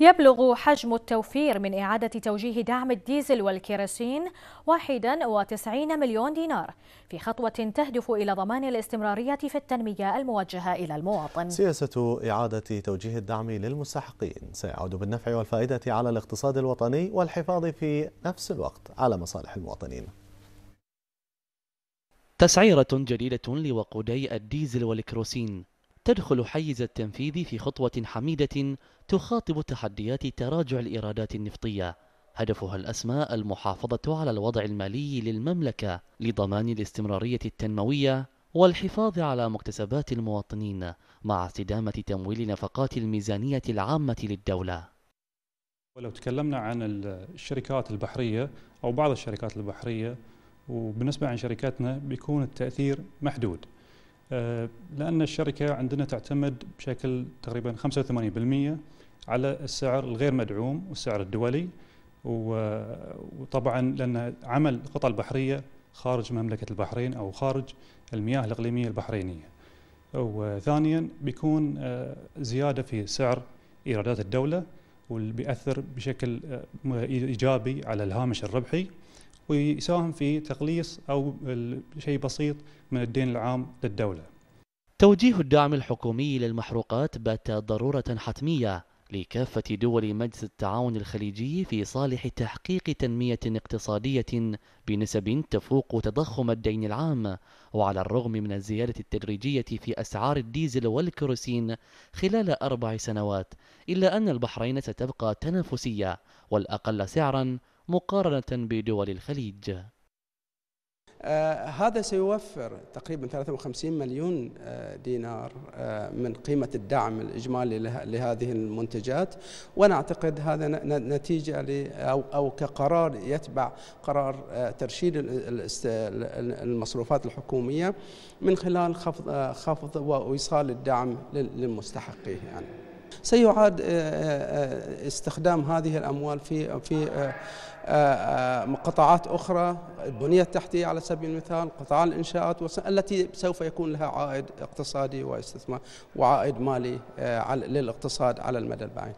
يبلغ حجم التوفير من إعادة توجيه دعم الديزل والكيروسين 91 مليون دينار في خطوة تهدف إلى ضمان الاستمرارية في التنمية الموجهة إلى المواطن سياسة إعادة توجيه الدعم للمستحقين سيعود بالنفع والفائدة على الاقتصاد الوطني والحفاظ في نفس الوقت على مصالح المواطنين تسعيرة جديدة لوقودي الديزل والكروسين تدخل حيز التنفيذ في خطوة حميدة تخاطب تحديات تراجع الإيرادات النفطية هدفها الأسمى المحافظة على الوضع المالي للمملكة لضمان الاستمرارية التنموية والحفاظ على مكتسبات المواطنين مع استدامة تمويل نفقات الميزانية العامة للدولة ولو تكلمنا عن الشركات البحرية أو بعض الشركات البحرية وبالنسبة عن شركاتنا بيكون التأثير محدود آه، لأن الشركة عندنا تعتمد بشكل تقريبا 85% على السعر الغير مدعوم والسعر الدولي وطبعا لأن عمل القطع البحرية خارج مملكة البحرين أو خارج المياه الإقليمية البحرينية وثانيا بيكون آه، زيادة في سعر إيرادات الدولة واللي بيأثر بشكل آه، إيجابي على الهامش الربحي ويساهم في تقليص أو شيء بسيط من الدين العام للدولة توجيه الدعم الحكومي للمحروقات بات ضرورة حتمية لكافة دول مجلس التعاون الخليجي في صالح تحقيق تنمية اقتصادية بنسب تفوق تضخم الدين العام وعلى الرغم من الزيادة التدريجية في أسعار الديزل والكروسين خلال أربع سنوات إلا أن البحرين ستبقى تنافسية والأقل سعراً مقارنة بدول الخليج آه هذا سيوفر تقريبا 53 مليون آه دينار آه من قيمة الدعم الإجمالي لهذه المنتجات وأنا أعتقد هذا نتيجة أو, أو كقرار يتبع قرار آه، ترشيد المصروفات الحكومية من خلال خفض, آه، خفض وإيصال الدعم للمستحقين يعني سيعاد آه، آه، استخدام هذه الأموال في في آه، قطاعات أخرى البنية التحتية على سبيل المثال قطاع الإنشاءات التي سوف يكون لها عائد اقتصادي واستثمار وعائد مالي للاقتصاد على المدى البعيد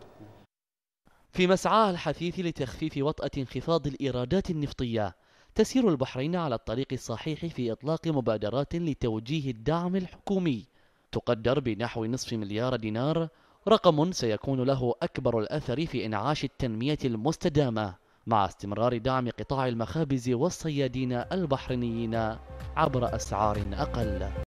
في مسعاه الحثيث لتخفيف وطأة انخفاض الإيرادات النفطية تسير البحرين على الطريق الصحيح في إطلاق مبادرات لتوجيه الدعم الحكومي تقدر بنحو نصف مليار دينار رقم سيكون له أكبر الأثر في إنعاش التنمية المستدامة مع استمرار دعم قطاع المخابز والصيادين البحرينيين عبر أسعار أقل